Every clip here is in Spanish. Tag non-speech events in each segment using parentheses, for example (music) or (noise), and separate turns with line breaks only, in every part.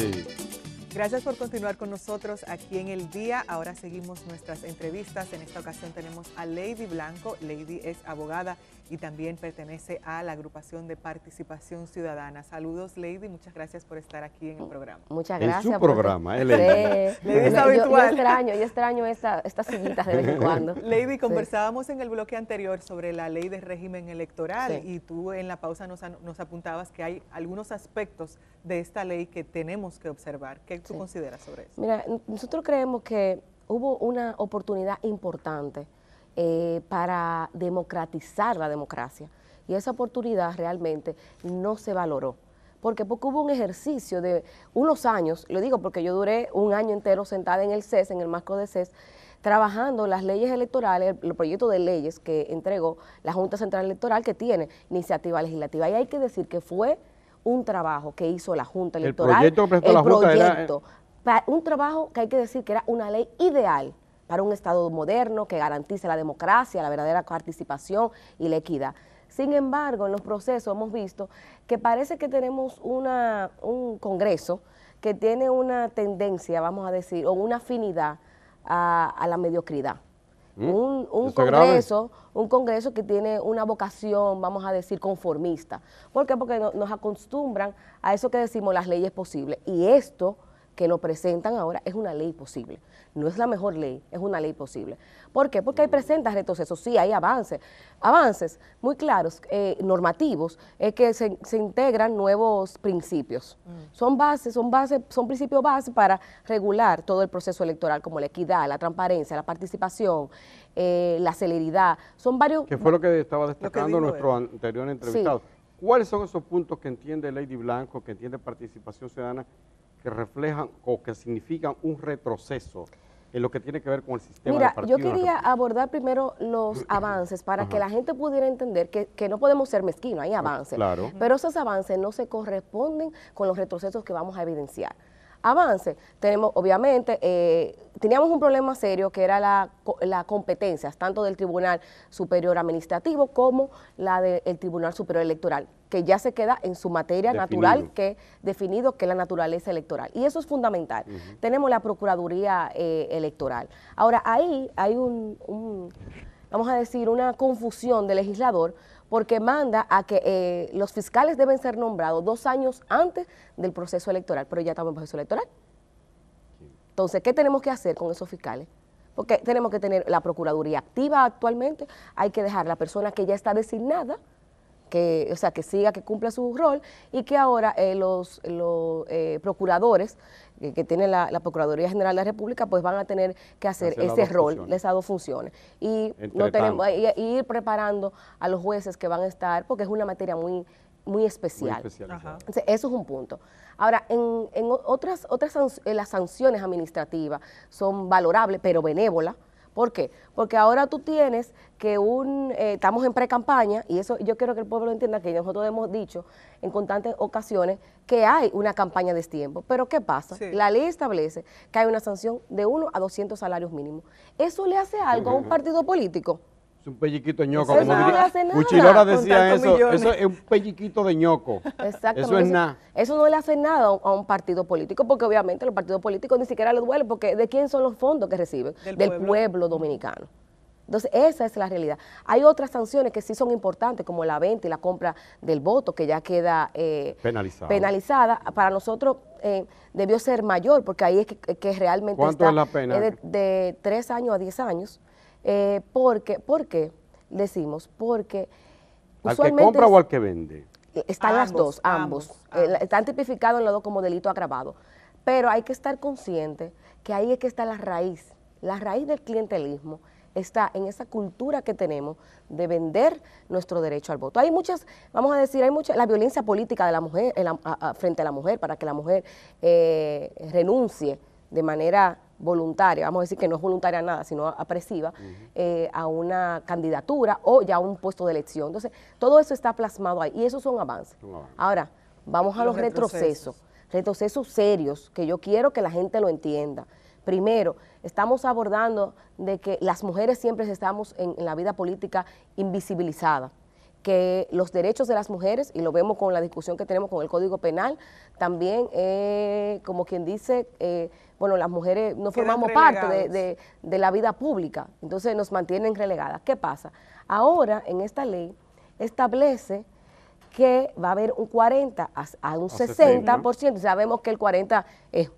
see. Gracias por continuar con nosotros aquí en el día. Ahora seguimos nuestras entrevistas. En esta ocasión tenemos a Lady Blanco. Lady es abogada y también pertenece a la agrupación de participación ciudadana. Saludos, Lady. Muchas gracias por estar aquí
en el programa. Muchas gracias. Es su programa, Lady? Lady habitual. Yo, extraño, Y extraño estas sillitas de vez en cuando. (laughs) Lady, conversábamos en el bloque anterior sobre la ley de régimen electoral
y tú en la pausa nos, nos apuntabas que hay algunos aspectos de esta ley que tenemos que observar. ¿Qué tú consideras sobre eso?
Mira, nosotros creemos que hubo una oportunidad importante eh, para democratizar la democracia y esa oportunidad realmente no se valoró. Porque, porque hubo un ejercicio de unos años, lo digo porque yo duré un año entero sentada en el CES, en el marco de CES, trabajando las leyes electorales, los proyectos de leyes que entregó la Junta Central Electoral que tiene iniciativa legislativa. Y hay que decir que fue un trabajo que hizo la Junta Electoral. El proyecto Un trabajo que hay que decir que era una ley ideal para un Estado moderno que garantice la democracia, la verdadera participación y la equidad. Sin embargo, en los procesos hemos visto que parece que tenemos una, un Congreso que tiene una tendencia, vamos a decir, o una afinidad a la mediocridad. ¿Mm? Un, congreso, un congreso que tiene una vocación, vamos a decir, conformista. ¿Por qué? Porque nos acostumbran a eso que decimos las leyes posibles. Y esto que lo presentan ahora es una ley posible. No es la mejor ley, es una ley posible. ¿Por qué? Porque hay presentas retrocesos, sí, hay avances, avances muy claros, eh, normativos, es eh, que se, integran nuevos principios. Mm. Son bases, son bases, son principios base para regular todo el proceso electoral, como la equidad, la transparencia, la participación, eh, la celeridad. Son varios. Que fue lo
que estaba destacando nuestro anterior entrevistado. ¿Cuáles son esos puntos que entiende Lady Blanco, que entiende participación ciudadana, que reflejan o que significan un retroceso en lo que tiene que ver con el sistema Mira, yo quería
abordar primero los (clears throat) avances para que la gente pudiera entender que, que no podemos ser mezquinos, hay ah, avances. Pero esos avances no se corresponden con los retrocesos que vamos a evidenciar avance. Tenemos, obviamente, eh, teníamos un problema serio que era la, competencia, tanto del Tribunal Superior Administrativo como la del Tribunal Superior Electoral, que ya se queda en su materia natural, que definido que es la naturaleza electoral. Y eso es fundamental. Tenemos la Procuraduría eh, Electoral. Ahora, ahí hay un, un, vamos a decir, una confusión del legislador, porque manda a que eh, los fiscales deben ser nombrados dos años antes del proceso electoral, pero ya estamos en proceso electoral. Entonces, ¿qué tenemos que hacer con esos fiscales? Porque tenemos que tener la Procuraduría activa actualmente, hay que dejar la persona que ya está designada, que, o sea, que siga, que cumpla su rol y que ahora eh, los, eh, procuradores que tiene la, Procuraduría General de la República, pues van a tener que hacer, ese rol, funciones. esas dos funciones. Y, no tenemos, ir preparando a los jueces que van a estar, porque es una materia muy muy especial. eso es un punto. Ahora, en, en otras, otras eh, las sanciones administrativas son valorables, pero benévolas, ¿Por qué? Porque ahora tú tienes que un, eh, estamos en pre-campaña, y eso yo quiero que el pueblo entienda que nosotros hemos dicho en constantes ocasiones que hay una campaña de tiempo. Pero ¿qué pasa? La ley establece que hay una sanción de 1 a 200 salarios mínimos. ¿Eso le hace algo a un partido político?
Es un pelliquito de ñoco. Eso no hace decía eso. es un pelliquito de ñoco.
Exactamente. Eso es nada. Eso no le hace nada a un partido político, porque obviamente los partidos políticos ni siquiera les duele, porque ¿de quién son los fondos que reciben? Del, pueblo. dominicano. Entonces, esa es la realidad. Hay otras sanciones que sí son importantes, como la venta y la compra del voto, que ya queda eh,
penalizada.
Para nosotros eh, debió ser mayor, porque ahí es que, realmente está la pena? de, tres años a diez años. Eh, porque, ¿Por qué decimos? Porque ¿Al que compra o al
que vende?
Están las dos, ambos. Eh, están tipificados en los dos como delito agravado. Pero hay que estar consciente que ahí es que está la raíz. La raíz del clientelismo está en esa cultura que tenemos de vender nuestro derecho al voto. Hay muchas, vamos a decir, hay mucha, la violencia política de la mujer, frente a la mujer, para que la mujer eh, renuncie de manera voluntaria, vamos a decir que no es voluntaria nada, sino apresiva, eh, a una candidatura o ya a un puesto de elección. Entonces, todo eso está plasmado ahí y eso son avances. Ahora, vamos a los, retrocesos. retrocesos serios que yo quiero que la gente lo entienda. Primero, estamos abordando de que las mujeres siempre estamos en, la vida política invisibilizada, que los derechos de las mujeres, y lo vemos con la discusión que tenemos con el Código Penal, también, eh, como quien dice, eh, bueno, las mujeres no formamos parte de, la vida pública, entonces nos mantienen relegadas. ¿Qué pasa? Ahora, en esta ley, establece que va a haber un 40 a, un 60%, sabemos que el 40 es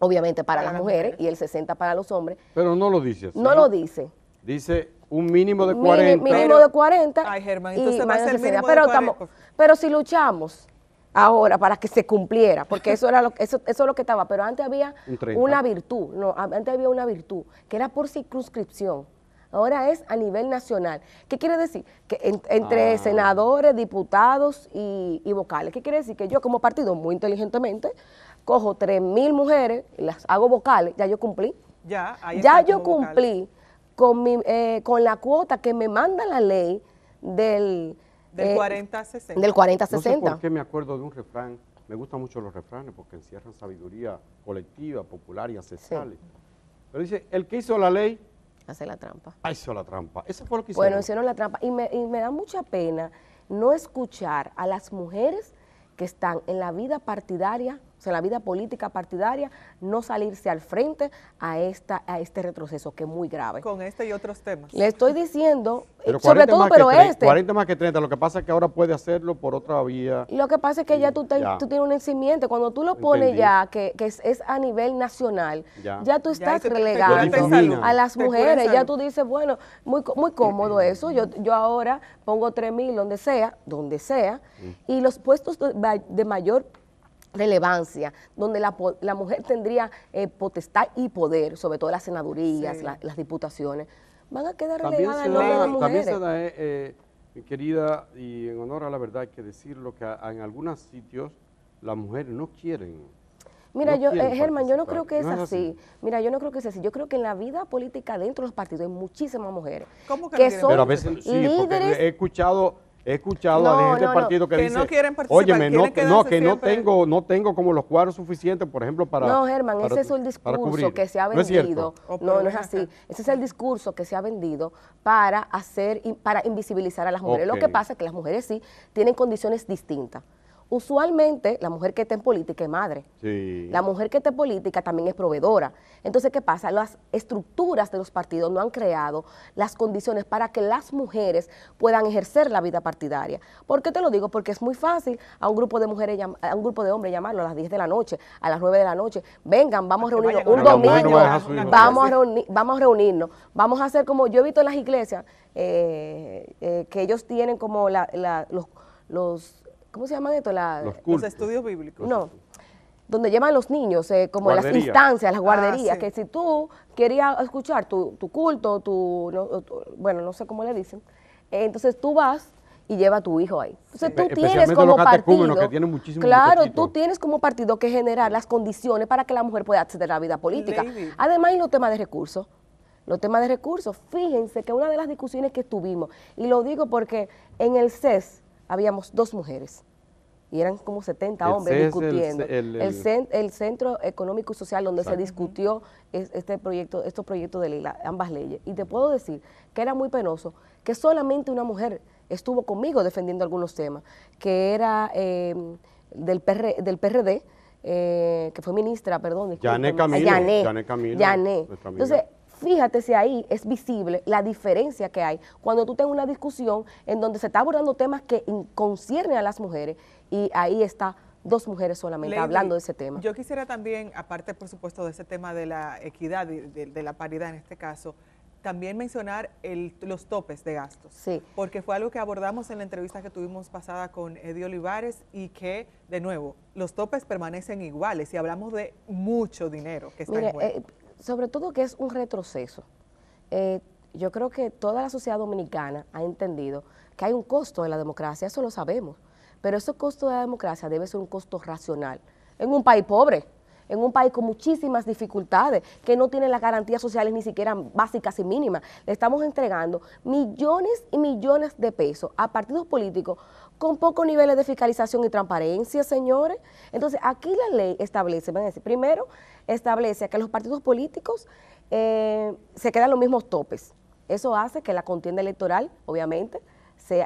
obviamente para, las mujeres, y el 60 para los hombres.
Pero no lo dice.
no, lo dice.
Dice un mínimo de 40. Mínimo, de
40. Ay, Germán, entonces va a mínimo pero si luchamos ahora para que se cumpliera, porque (laughs) eso era lo, eso, eso es lo que estaba, pero antes había una virtud, no, antes había una virtud, que era por circunscripción. Ahora es a nivel nacional. ¿Qué quiere decir? Que entre ah. senadores, diputados y, vocales. ¿Qué quiere decir? Que yo como partido, muy inteligentemente, cojo mil mujeres, las hago vocales, ya yo cumplí. Ya, ahí ya yo cumplí con, mi, eh, con la cuota que me manda la ley del del 40 eh, a 60. Del 40 a 60. No sé por
qué me acuerdo de un refrán, me gustan mucho los refranes porque encierran sabiduría colectiva, popular y ancestral. Pero dice, el que hizo la ley...
Hace la trampa.
Ah, hizo la trampa. Eso fue
lo que hizo. Bueno, hicieron la trampa. Y me, y me da mucha pena no escuchar a las mujeres que están en la vida partidaria o sea, la vida política partidaria, no salirse al frente a, esta, a este retroceso, que es muy grave. Con este y otros temas. Le estoy diciendo, eh, sobre todo, pero este. 40
más que 30, lo que pasa es que ahora puede hacerlo por otra vía.
Lo que pasa es que ya tú, tienes un encimiente. cuando tú lo pones ya, que, que es, a nivel nacional, ya, tú estás relegando a las mujeres, ya tú dices, bueno, muy, muy cómodo eso, yo, yo ahora pongo 3 mil donde sea, donde sea, y los puestos de mayor relevancia, donde la, mujer tendría eh, potestad y poder, sobre todo las senadurías, las diputaciones, van a quedar relegadas También se
eh, eh, querida, y en honor a la verdad hay que decirlo, que en algunos sitios las mujeres no quieren Mira, yo, Germán, yo no creo que es, así.
Mira, yo no creo que es así. Yo creo que en la vida política dentro de los partidos hay muchísimas mujeres ¿Cómo que, son Pero a veces, sí, líderes. He
escuchado He escuchado a la gente partido que, que dice, no participar, no, que no tengo, no tengo como los cuadros suficientes, por ejemplo, para No, Germán, ese es el discurso que se ha vendido.
No, no es, así. Ese es el discurso que se ha vendido para hacer, para invisibilizar a las mujeres. Lo que pasa es que las mujeres sí tienen condiciones distintas usualmente la mujer que está en política es madre. La mujer que está en política también es proveedora. Entonces, ¿qué pasa? Las estructuras de los partidos no han creado las condiciones para que las mujeres puedan ejercer la vida partidaria. ¿Por qué te lo digo? Porque es muy fácil a un grupo de mujeres, a un grupo de hombres llamarlo a las 10 de la noche, a las 9 de la noche. Vengan, vamos a reunirnos un domingo, vamos a, vamos a reunirnos, vamos a hacer como yo he visto en las iglesias, eh, eh, que ellos tienen como los ¿cómo se llaman esto? los, estudios bíblicos. No, donde llevan los niños, eh, como las instancias, las ah, guarderías, que si tú querías escuchar tu, culto, tu, bueno, no sé cómo le dicen, eh, entonces tú vas y llevas a tu hijo ahí. Entonces tú tienes como partido, que claro, tú tienes como partido que generar las condiciones para que la mujer pueda acceder a la vida política. Además, y los temas de recursos, los temas de recursos, fíjense que una de las discusiones que tuvimos, y lo digo porque en el CES, habíamos dos mujeres y eran como 70 hombres discutiendo. El, el, Centro Económico y Social donde se discutió este proyecto, estos proyectos de ley, ambas leyes. Y te puedo decir que era muy penoso que solamente una mujer estuvo conmigo defendiendo algunos temas, que era em, del, PR, del PRD, eh, que fue ministra, perdón, Yané Camilo, Yané, Yané Camilo. Yané. Entonces, Fíjate si ahí es visible la diferencia que hay cuando tú tengas una discusión en donde se está abordando temas que conciernen a las mujeres y ahí está dos mujeres solamente hablando de ese tema. Yo
quisiera también, aparte por supuesto de ese tema de la equidad, de, de, la paridad en este caso, también mencionar el, los topes de gastos. Sí. Porque fue algo que abordamos en la entrevista que tuvimos pasada con Eddie Olivares y que, de nuevo, los topes permanecen iguales y hablamos de mucho dinero que está en juego. Eh,
sobre todo que es un retroceso. Eh, yo creo que toda la sociedad dominicana ha entendido que hay un costo de la democracia, eso lo sabemos, pero ese costo de la democracia debe ser un costo racional en un país pobre en un país con muchísimas dificultades, que no tienen las garantías sociales ni siquiera básicas y mínimas. Le estamos entregando millones y millones de pesos a partidos políticos con pocos niveles de fiscalización y transparencia, señores. Entonces, aquí la ley establece, van a decir, primero, establece que los partidos políticos eh, se quedan los mismos topes. Eso hace que la contienda electoral, obviamente,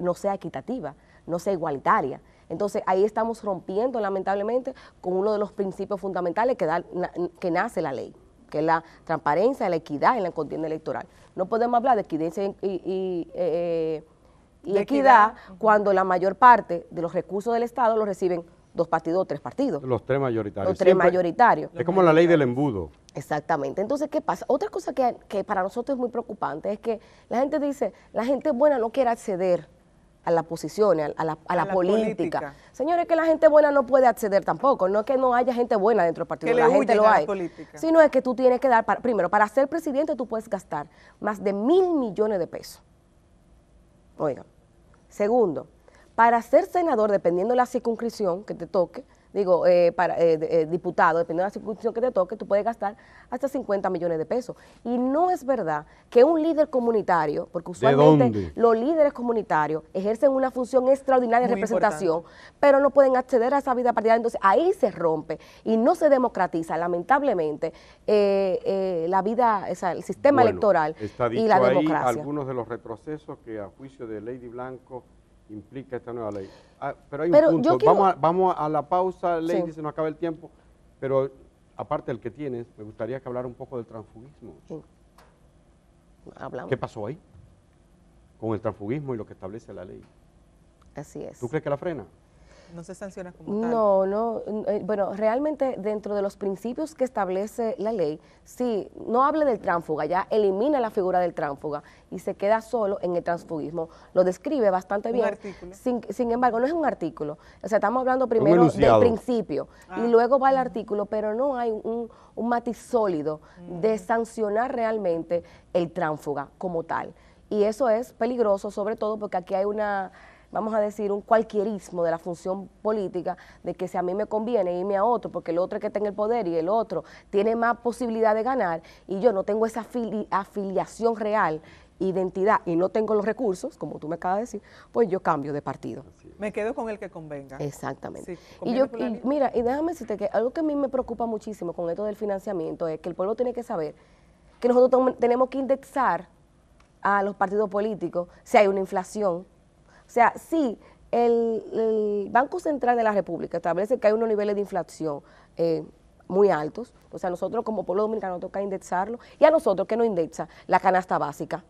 no sea equitativa, no sea igualitaria. Entonces ahí estamos rompiendo lamentablemente con uno de los principios fundamentales que, da, que nace la ley que es la transparencia, la equidad en la contienda electoral. No podemos hablar de equidad y, eh, equidad, cuando la mayor parte de los recursos del Estado los reciben dos partidos o tres partidos.
Los tres mayoritarios. Los tres mayoritarios. Es como la ley del embudo.
Exactamente. Entonces, ¿qué pasa? Otra cosa que, que para nosotros es muy preocupante es que la gente dice, la gente buena no quiere acceder a las posiciones, a la, a la, a la política. Señores, que la gente buena no puede acceder tampoco, no es que no haya gente buena dentro del partido, la gente lo hay, sino es que tú tienes que dar, primero, para ser presidente tú puedes gastar más de mil millones de pesos. Oiga, segundo, para ser senador, dependiendo de la circunscripción que te toque, digo, eh, para, eh, eh, diputado, dependiendo de la circunstancia que te toque, tú puedes gastar hasta 50 millones de pesos. Y no es verdad que un líder comunitario, porque usualmente los líderes comunitarios ejercen una función extraordinaria de representación, pero no pueden acceder a esa vida partidaria. Entonces ahí se rompe y no se democratiza, lamentablemente, eh, la vida, o el sistema electoral y la democracia. algunos
de los retrocesos que a juicio de Lady Blanco implica esta nueva ley. Ah, pero hay un punto. Vamos, a, la pausa, ley, sí. se nos acaba el tiempo. Pero aparte del que tienes, me gustaría que hablar un poco del transfugismo. Hablamos. ¿Qué pasó ahí? Con el transfugismo y lo que establece la ley. Así es. ¿Tú crees que la frena?
No se sanciona como tal. No, no. Eh, bueno, realmente dentro de los principios que establece la ley, sí, no habla del tránfuga, ya elimina la figura del tránsfuga y se queda solo en el transfugismo. Lo describe bastante bien. Sin, embargo, no es un artículo. O sea, estamos hablando primero del principio y ah. luego va el artículo, pero no hay un, matiz sólido de mm. sancionar realmente el tránsfuga como tal. Y eso es peligroso, sobre todo porque aquí hay una vamos a decir, un cualquierismo de la función política, de que si a mí me conviene irme a otro, porque el otro es que tenga el poder y el otro tiene más posibilidad de ganar, y yo no tengo esa afiliación real identidad y no tengo los recursos, como tú me acabas de decir, pues yo cambio de partido. Me quedo con el que convenga. Exactamente. y yo, mira, y déjame decirte que algo que a mí me preocupa muchísimo con esto del financiamiento es que el pueblo tiene que saber que nosotros tenemos que indexar a los partidos políticos si hay una inflación, o sea, si el, Banco Central de la República establece que hay unos niveles de inflación eh, muy altos. O sea, nosotros como pueblo dominicano toca indexarlo. Y a nosotros que no indexa la canasta básica.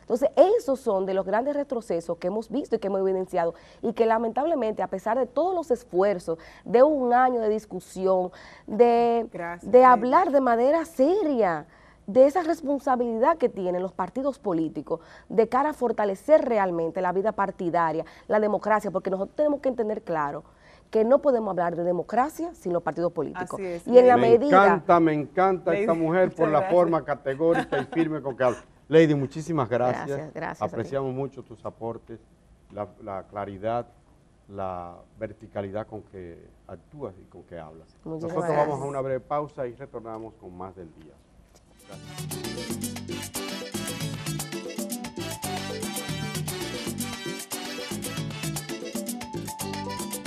Entonces, esos son de los grandes retrocesos que hemos visto y que hemos evidenciado y que lamentablemente, a pesar de todos los esfuerzos, de un año de discusión, de, de hablar de manera seria, de esa responsabilidad que tienen los partidos políticos de cara a fortalecer realmente la vida partidaria, la democracia, porque nosotros tenemos que entender claro que no podemos hablar de democracia sin los partidos políticos. y en la me medida... encanta,
me encanta esta mujer por la forma categórica y firme con que habla. Lady, muchísimas gracias. Gracias, gracias. Apreciamos mucho tus aportes, la, claridad, la verticalidad con que actúas y con que hablas. Nosotros vamos a una breve pausa y retornamos con más del día. Gracias.